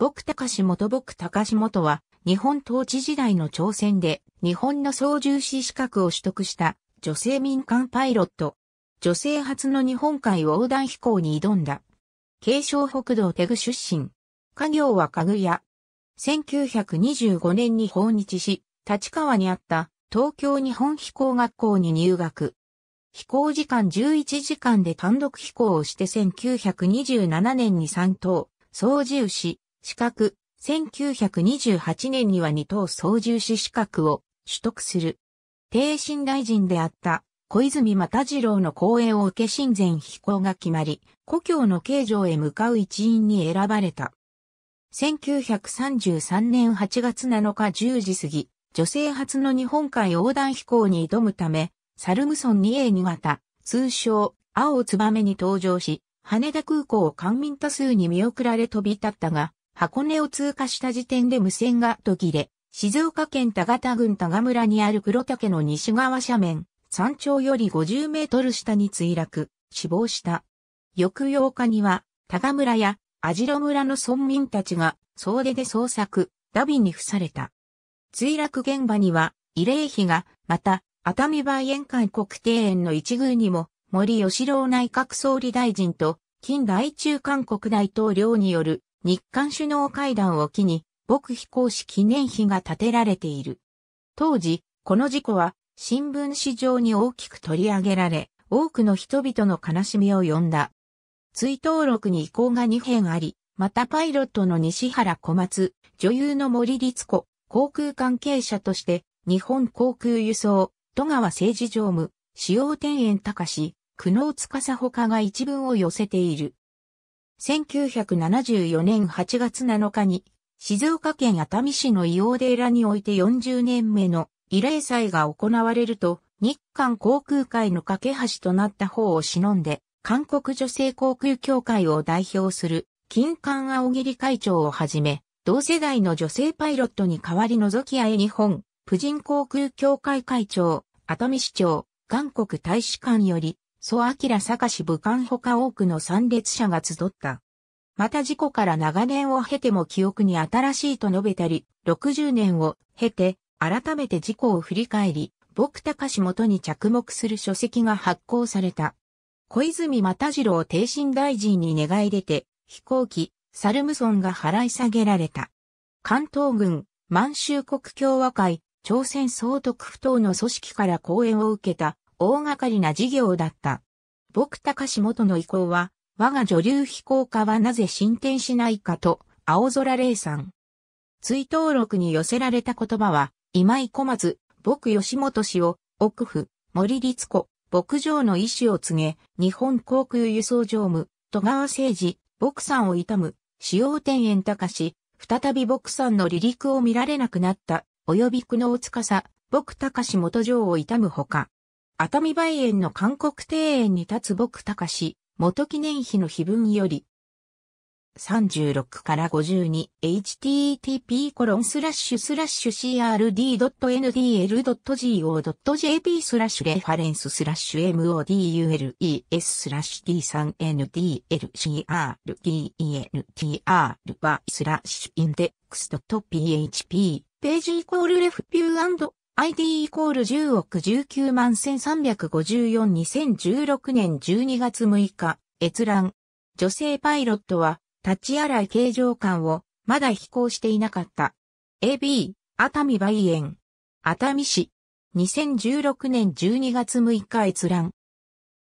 僕高志元僕高志元は、日本統治時代の朝鮮で、日本の操縦士資格を取得した女性民間パイロット。女性初の日本海横断飛行に挑んだ。慶尚北道テグ出身。家業は家具屋。1925年に訪日し、立川にあった東京日本飛行学校に入学。飛行時間11時間で単独飛行をして1927年に3等、操縦士。資格、1928年には2等操縦士資格を取得する。低新大臣であった小泉又次郎の講演を受け親善飛行が決まり、故郷の刑場へ向かう一員に選ばれた。1933年8月7日10時過ぎ、女性初の日本海横断飛行に挑むため、サルムソン 2A2 型、通称、青ツバメに登場し、羽田空港を官民多数に見送られ飛び立ったが、箱根を通過した時点で無線が途切れ、静岡県田形郡田賀村にある黒岳の西側斜面、山頂より50メートル下に墜落、死亡した。翌8日には、田賀村や網代村の村民たちが総出で捜索、ダビに付された。墜落現場には、慰霊碑が、また、熱海梅園会国庭園の一宮にも、森吉郎内閣総理大臣と、近代中韓国大統領による日韓首脳会談を機に、僕、飛行士記念碑が建てられている。当時、この事故は新聞史上に大きく取り上げられ、多くの人々の悲しみを呼んだ。追悼録に移行が2編あり、またパイロットの西原小松、女優の森律子、航空関係者として、日本航空輸送、戸川政治常務、塩天園隆、久能司他が一文を寄せている。1974年8月7日に、静岡県熱海市のデ黄寺において40年目の慰霊祭が行われると、日韓航空会の架け橋となった方を忍んで、韓国女性航空協会を代表する、金冠青切会長をはじめ、同世代の女性パイロットに代わり除き合え日本、婦人航空協会会長、熱海市長、韓国大使館より、蘇明氏武漢ほか多くの参列者が集った。また事故から長年を経ても記憶に新しいと述べたり、60年を経て、改めて事故を振り返り、僕高氏元に着目する書籍が発行された。小泉又次郎定身大臣に願い出て、飛行機、サルムソンが払い下げられた。関東軍、満州国共和会、朝鮮総督府等の組織から講演を受けた大掛かりな事業だった。僕高志元の意向は、我が女流飛行家はなぜ進展しないかと、青空霊さん。追悼録に寄せられた言葉は、今井小松、僕吉本氏を、奥府、森律子、牧場の意志を告げ、日本航空輸送常務、戸川誠二、牧さんを悼む、使用天園。高し、再び牧さんの離陸を見られなくなった、及び久能司、牧高志元城を悼むほか、熱海梅園の韓国庭園に立つ牧高氏、元記念碑の碑文より、36から52 http コロンスラッシュスラッシュ crd.ndl.go.jp スラッシュレファレンススラッシュ modules スラッシュ d3ndlcrdentr バイスラッシュ i n d e x .php ページイコールレフピュー ID イコール10億19万13542016年12月6日、閲覧。女性パイロットは、立ち洗い形状感を、まだ飛行していなかった。AB、熱海梅園。熱海市。2016年12月6日閲覧。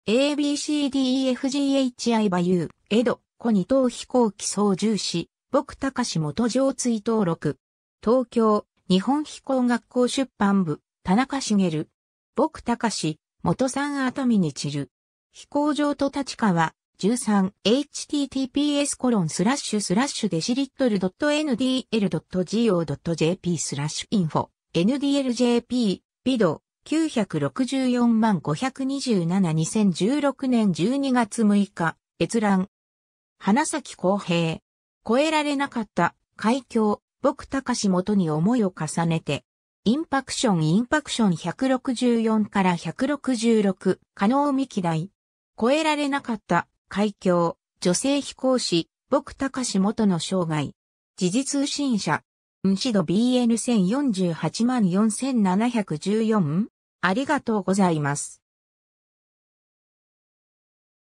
ABCDEFGHI バユー、江戸、小二等飛行機操縦士、僕高志元上追登録。東京、日本飛行学校出版部、田中茂、僕志、元さん熱海に散る。飛行場と立川、13https コロンスラッシュスラッシュデシリットル .ndl.go.jp スラッシュインフォ ndljp ビド964万527 2016年12月6日閲覧花咲公平超えられなかった海峡僕高志元に思いを重ねて、インパクションインパクション164から166、可能未期大。超えられなかった、海峡、女性飛行士、僕高志元の生涯。時事通信社、運し度 BN1048 4714ありがとうございます。